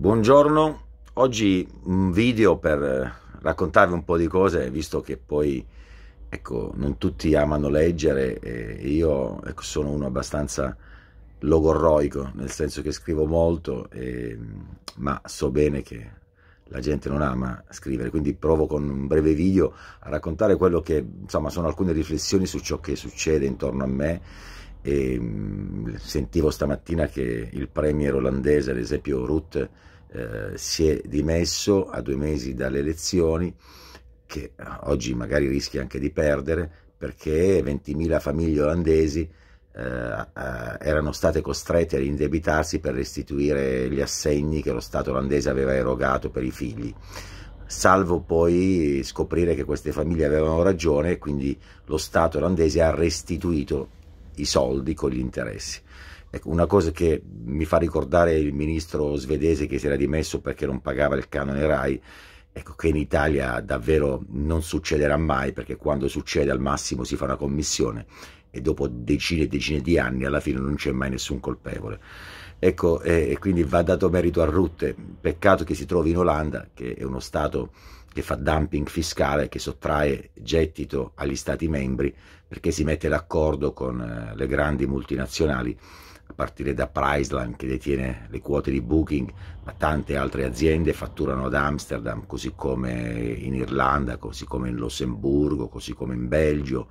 Buongiorno, oggi un video per eh, raccontarvi un po' di cose, visto che poi ecco, non tutti amano leggere e io ecco, sono uno abbastanza logorroico, nel senso che scrivo molto, e, ma so bene che la gente non ama scrivere, quindi provo con un breve video a raccontare quello che, insomma, sono alcune riflessioni su ciò che succede intorno a me e, mm, sentivo stamattina che il premier olandese, ad esempio Rutte, eh, si è dimesso a due mesi dalle elezioni, che eh, oggi magari rischia anche di perdere, perché 20.000 famiglie olandesi eh, eh, erano state costrette ad indebitarsi per restituire gli assegni che lo Stato olandese aveva erogato per i figli salvo poi scoprire che queste famiglie avevano ragione e quindi lo Stato olandese ha restituito i soldi con gli interessi. Ecco, una cosa che mi fa ricordare il ministro svedese che si era dimesso perché non pagava il canone RAI, ecco che in Italia davvero non succederà mai perché quando succede al massimo si fa una commissione e dopo decine e decine di anni alla fine non c'è mai nessun colpevole. Ecco, e quindi va dato merito a Rutte. Peccato che si trovi in Olanda, che è uno Stato che fa dumping fiscale, che sottrae gettito agli Stati membri perché si mette d'accordo con eh, le grandi multinazionali partire da Priceline che detiene le quote di Booking, ma tante altre aziende fatturano ad Amsterdam, così come in Irlanda, così come in Lussemburgo, così come in Belgio,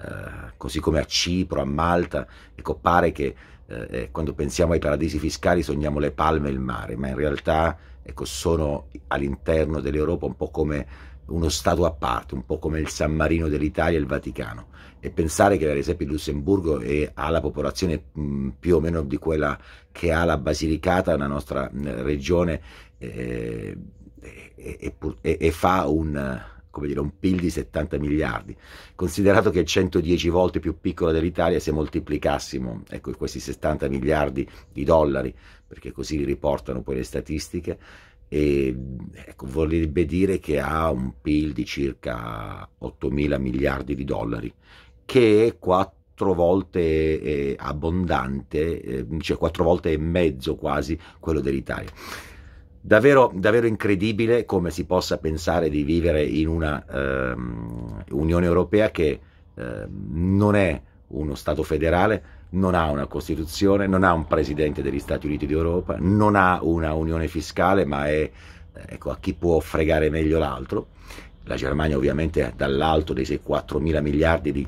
eh, così come a Cipro, a Malta. Ecco, pare che eh, eh quando pensiamo ai paradisi fiscali sogniamo le palme e il mare, ma in realtà ecco, sono all'interno dell'Europa un po' come uno Stato a parte, un po' come il San Marino dell'Italia e il Vaticano. E pensare che, ad esempio, il Lussemburgo è, ha la popolazione mh, più o meno di quella che ha la Basilicata, la nostra regione, eh, e, e, e, fa un, dire, un PIL di 70 miliardi. Considerato che è 110 volte più piccola dell'Italia, se moltiplicassimo ecco, questi 70 miliardi di dollari, perché così li riportano poi le statistiche, e ecco, vorrebbe dire che ha un PIL di circa 8 mila miliardi di dollari, che è quattro volte eh, abbondante, eh, cioè quattro volte e mezzo quasi quello dell'Italia. Davvero, davvero, incredibile come si possa pensare di vivere in una ehm, Unione Europea che eh, non è uno Stato federale, non ha una Costituzione, non ha un Presidente degli Stati Uniti d'Europa, non ha una unione fiscale, ma è ecco, a chi può fregare meglio l'altro. La Germania ovviamente dall'alto dei 4 mila miliardi di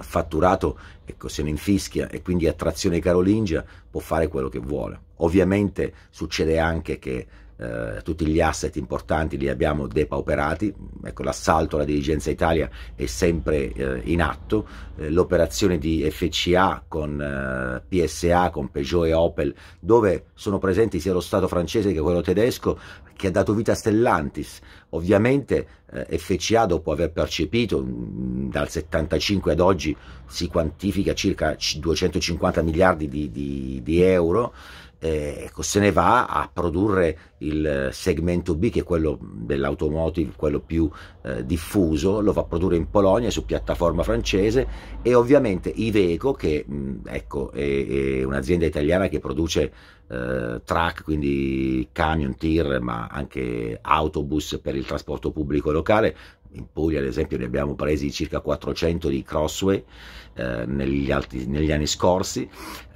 fatturato ecco, se ne infischia e quindi a trazione carolingia può fare quello che vuole. Ovviamente succede anche che eh, tutti gli asset importanti li abbiamo depauperati, ecco, l'assalto alla dirigenza Italia è sempre eh, in atto, eh, l'operazione di FCA con eh, PSA, con Peugeot e Opel, dove sono presenti sia lo Stato francese che quello tedesco, che ha dato vita a Stellantis. Ovviamente eh, FCA dopo aver percepito mh, mm, dal 75 ad oggi si quantifica circa 250 miliardi di, di, di euro, eh, ecco, se ne va a produrre il eh, segmento B, che è quello dell'automotive, quello più eh, diffuso, lo va a produrre in Polonia su piattaforma francese e ovviamente Iveco, che mh, ecco, è, è un'azienda italiana che produce eh, track, quindi camion, tir, ma anche autobus per il trasporto pubblico locale, in Puglia ad esempio ne abbiamo presi circa 400 di Crossway eh, negli, alti, negli, anni scorsi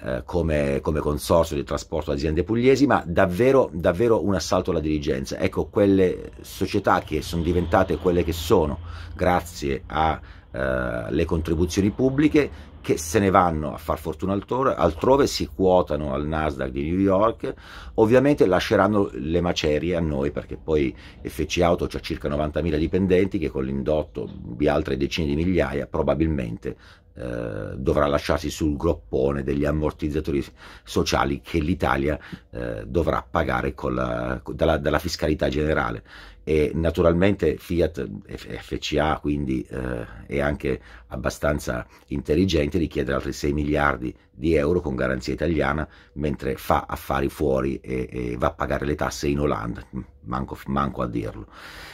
eh, come, come, consorzio di trasporto aziende pugliesi ma davvero, davvero un assalto alla dirigenza ecco quelle società che sono diventate quelle che sono grazie alle eh, contribuzioni pubbliche che se ne vanno a far fortuna altrove, altrove, si quotano al Nasdaq di New York, ovviamente lasceranno le macerie a noi perché poi FC Auto ha circa 90.000 dipendenti che con l'indotto di altre decine di migliaia probabilmente eh, dovrà lasciarsi sul groppone degli ammortizzatori sociali che l'Italia eh, dovrà pagare la, dalla, dalla, fiscalità generale e naturalmente Fiat FCA quindi eh, è anche abbastanza intelligente di chiedere altri 6 miliardi di euro con garanzia italiana, mentre fa affari fuori e, e va a pagare le tasse in Olanda, manco, manco a dirlo.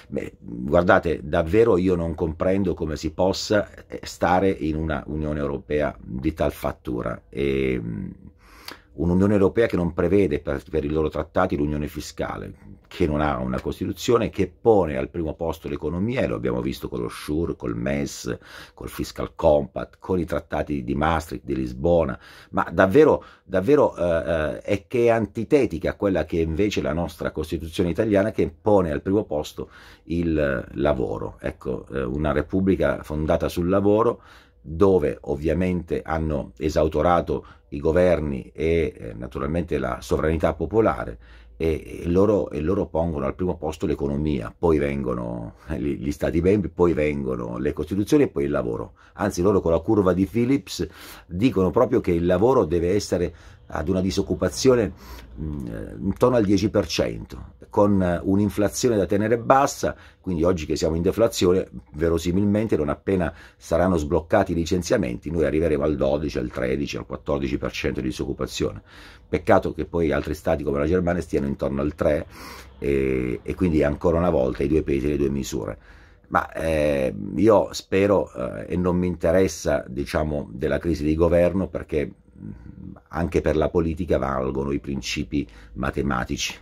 Beh, guardate, davvero io non comprendo come si possa eh, stare in una Unione Europea di tal fattura. E, ehm, un'Unione Europea che non prevede per, per, i loro trattati l'unione fiscale, che non ha una Costituzione, che pone al primo posto l'economia, e lo abbiamo visto con lo SURE, col MES, col Fiscal Compact, con i trattati di Maastricht, di Lisbona, ma davvero, davvero eh, eh è che è antitetica a quella che è invece la nostra Costituzione italiana che pone al primo posto il eh, lavoro. Ecco, eh, una repubblica fondata sul lavoro dove ovviamente hanno esautorato i governi e eh, naturalmente la sovranità popolare e, e, loro, e, loro, pongono al primo posto l'economia, poi vengono eh, gli, gli stati membri, poi vengono le costituzioni e poi il lavoro. Anzi loro con la curva di Phillips dicono proprio che il lavoro deve essere ad una disoccupazione mh, intorno al 10%, con un'inflazione da tenere bassa, quindi oggi che siamo in deflazione, verosimilmente non appena saranno sbloccati i licenziamenti, noi arriveremo al 12, al 13, al 14% di disoccupazione. Peccato che poi altri stati come la Germania stiano intorno al 3 e, e quindi ancora una volta i due pesi e le due misure ma eh, io spero eh, e non mi interessa diciamo, della crisi di governo perché anche per la politica valgono i principi matematici.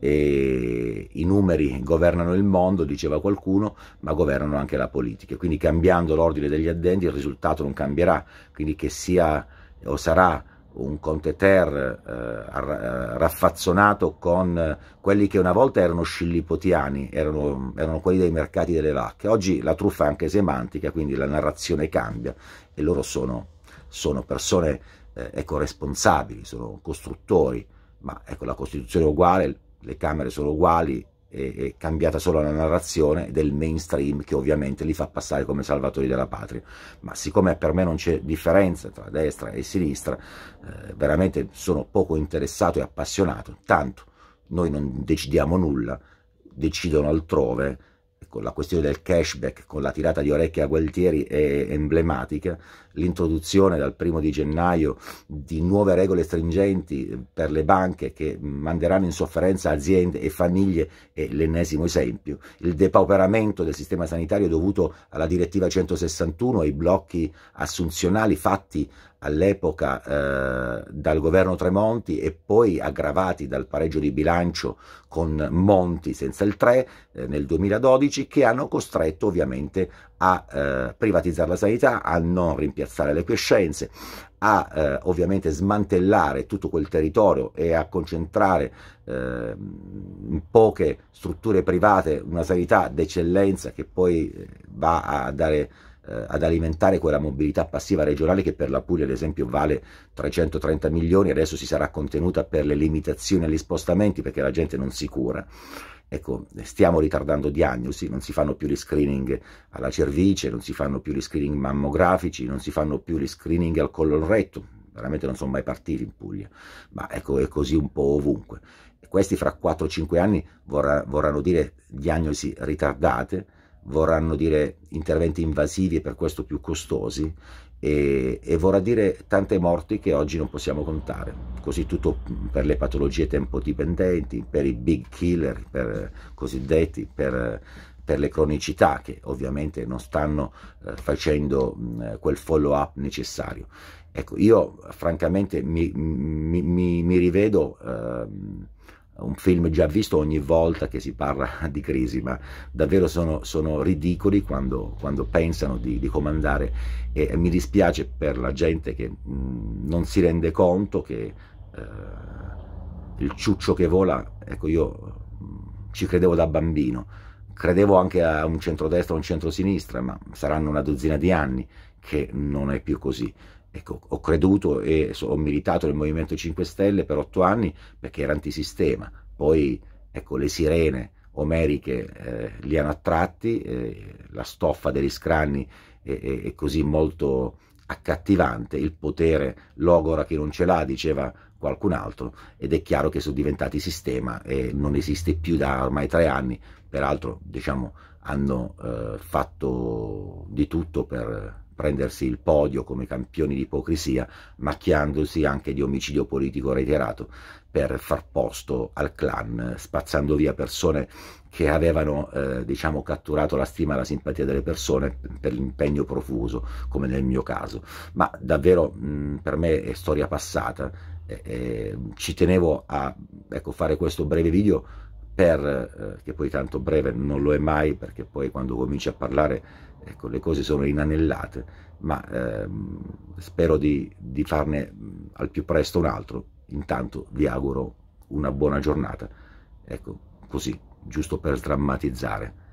E I numeri governano il mondo, diceva qualcuno, ma governano anche la politica. Quindi cambiando l'ordine degli addendi il risultato non cambierà, quindi che sia o sarà un Conte Ter eh, eh, raffazzonato con quelli che una volta erano scillipotiani, erano, erano, quelli dei mercati delle vacche. Oggi la truffa è anche semantica, quindi la narrazione cambia e loro sono, sono persone eh, ecco, responsabili, sono costruttori, ma ecco, la Costituzione è uguale, le Camere sono uguali, è, è cambiata solo la narrazione del mainstream che ovviamente li fa passare come salvatori della patria. Ma siccome per me non c'è differenza tra destra e sinistra, eh, veramente sono poco interessato e appassionato, tanto noi non decidiamo nulla, decidono altrove con la questione del cashback, con la tirata di orecchie a Gualtieri è emblematica, l'introduzione dal primo di gennaio di nuove regole stringenti per le banche che manderanno in sofferenza aziende e famiglie è l'ennesimo esempio, il depauperamento del sistema sanitario dovuto alla direttiva 161 e ai blocchi assunzionali fatti all'epoca eh, dal governo Tremonti e poi aggravati dal pareggio di bilancio con Monti senza il 3 eh, nel 2012 che hanno costretto ovviamente a eh, privatizzare la sanità, a non rimpiazzare le quiescenze, a eh, ovviamente smantellare tutto quel territorio e a concentrare eh, in poche strutture private una sanità d'eccellenza che poi eh, va a dare eh, ad alimentare quella mobilità passiva regionale che per la Puglia ad esempio vale 330 milioni, adesso si sarà contenuta per le limitazioni agli spostamenti perché la gente non si cura. Ecco, stiamo ritardando diagnosi, non si fanno più gli screening alla cervice, non si fanno più gli screening mammografici, non si fanno più gli screening al colon retto, veramente non sono mai partiti in Puglia, ma ecco, è così un po' ovunque. E questi fra 4-5 anni vorrà, vorranno dire diagnosi ritardate, vorranno dire interventi invasivi e per questo più costosi e, e, vorrà dire tante morti che oggi non possiamo contare, così tutto per le patologie tempodipendenti, per i big killer per eh, cosiddetti, per, eh, per le cronicità che ovviamente non stanno eh, facendo mh, mm, eh, quel follow up necessario. Ecco, io francamente mi, mi, mi, mi rivedo... Ehm, un film già visto ogni volta che si parla di crisi, ma davvero sono, sono ridicoli quando, quando pensano di, di, comandare e mi dispiace per la gente che mh, non si rende conto che eh, il ciuccio che vola, ecco io ci credevo da bambino, credevo anche a un centrodestra, a un centrosinistra, ma saranno una dozzina di anni che non è più così. Ecco, ho creduto e ho militato nel Movimento 5 Stelle per otto anni perché era antisistema. Poi, ecco, le sirene omeriche eh, li hanno attratti, eh, la stoffa degli scranni è, è, è, così molto accattivante, il potere logora che non ce l'ha, diceva qualcun altro, ed è chiaro che sono diventati sistema e non esiste più da ormai tre anni, peraltro diciamo hanno eh, fatto di tutto per prendersi il podio come campioni di ipocrisia, macchiandosi anche di omicidio politico reiterato per far posto al clan, spazzando via persone che avevano eh, diciamo, catturato la stima e la simpatia delle persone per l'impegno profuso, come nel mio caso. Ma davvero mh, mm, per me è storia passata. E, e, ci tenevo a ecco, fare questo breve video per, eh, che poi tanto breve non lo è mai, perché poi quando cominci a parlare ecco, le cose sono inanellate, ma ehm, spero di, di farne al più presto un altro. Intanto vi auguro una buona giornata, ecco, così, giusto per drammatizzare.